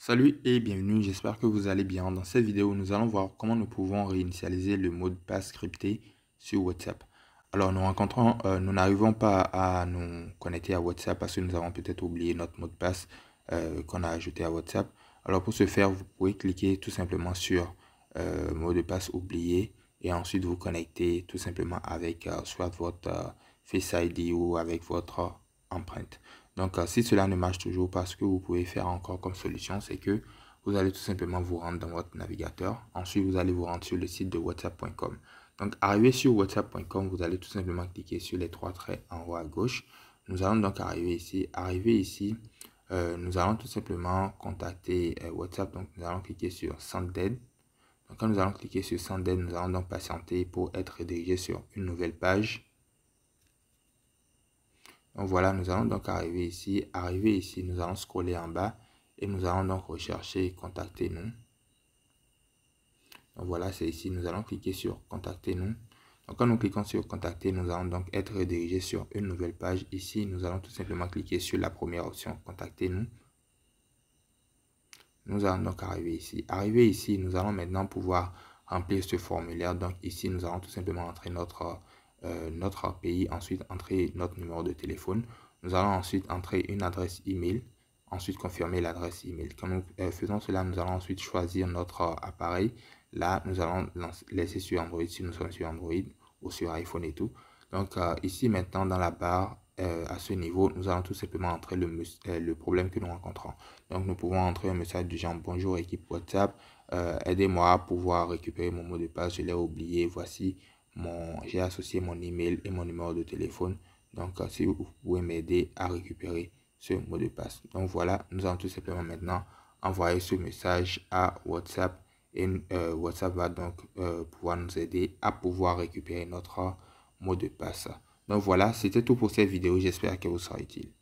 Salut et bienvenue, j'espère que vous allez bien. Dans cette vidéo, nous allons voir comment nous pouvons réinitialiser le mot de passe crypté sur WhatsApp. Alors nous rencontrons, euh, nous n'arrivons pas à nous connecter à WhatsApp parce que nous avons peut-être oublié notre mot de passe euh, qu'on a ajouté à WhatsApp. Alors pour ce faire, vous pouvez cliquer tout simplement sur euh, mot de passe oublié et ensuite vous connecter tout simplement avec soit votre Face ID ou avec votre empreinte. Donc, euh, si cela ne marche toujours pas, ce que vous pouvez faire encore comme solution, c'est que vous allez tout simplement vous rendre dans votre navigateur. Ensuite, vous allez vous rendre sur le site de whatsapp.com. Donc, arrivé sur whatsapp.com, vous allez tout simplement cliquer sur les trois traits en haut à gauche. Nous allons donc arriver ici. Arrivé ici, euh, nous allons tout simplement contacter euh, WhatsApp. Donc, nous allons cliquer sur Send Donc, quand nous allons cliquer sur SandEd, nous allons donc patienter pour être redirigé sur une nouvelle page donc voilà, nous allons donc arriver ici. Arriver ici, nous allons scroller en bas et nous allons donc rechercher Contactez-nous. Donc voilà, c'est ici. Nous allons cliquer sur Contactez-nous. Donc quand nous cliquons sur Contacter, nous allons donc être redirigés sur une nouvelle page. Ici, nous allons tout simplement cliquer sur la première option Contactez-nous. Nous allons donc arriver ici. Arriver ici, nous allons maintenant pouvoir remplir ce formulaire. Donc ici, nous allons tout simplement entrer notre euh, notre API, ensuite entrer notre numéro de téléphone. Nous allons ensuite entrer une adresse email, ensuite confirmer l'adresse email. Quand nous euh, faisons cela, nous allons ensuite choisir notre euh, appareil. Là, nous allons laisser sur Android si nous sommes sur Android ou sur iPhone et tout. Donc ici maintenant dans la barre à ce niveau, nous allons tout simplement entrer le, le problème que nous rencontrons. Donc nous pouvons entrer un message du genre bonjour équipe WhatsApp, aidez-moi à pouvoir récupérer mon mot de passe, je l'ai oublié, voici j'ai associé mon email et mon numéro de téléphone. Donc, euh, si vous, pouvez m'aider à récupérer ce mot de passe. Donc voilà, nous allons tout simplement maintenant envoyer ce message à WhatsApp et euh, WhatsApp va donc euh, pouvoir nous aider à pouvoir récupérer notre mot de passe. Donc voilà, c'était tout pour cette vidéo. J'espère qu'elle vous sera utile.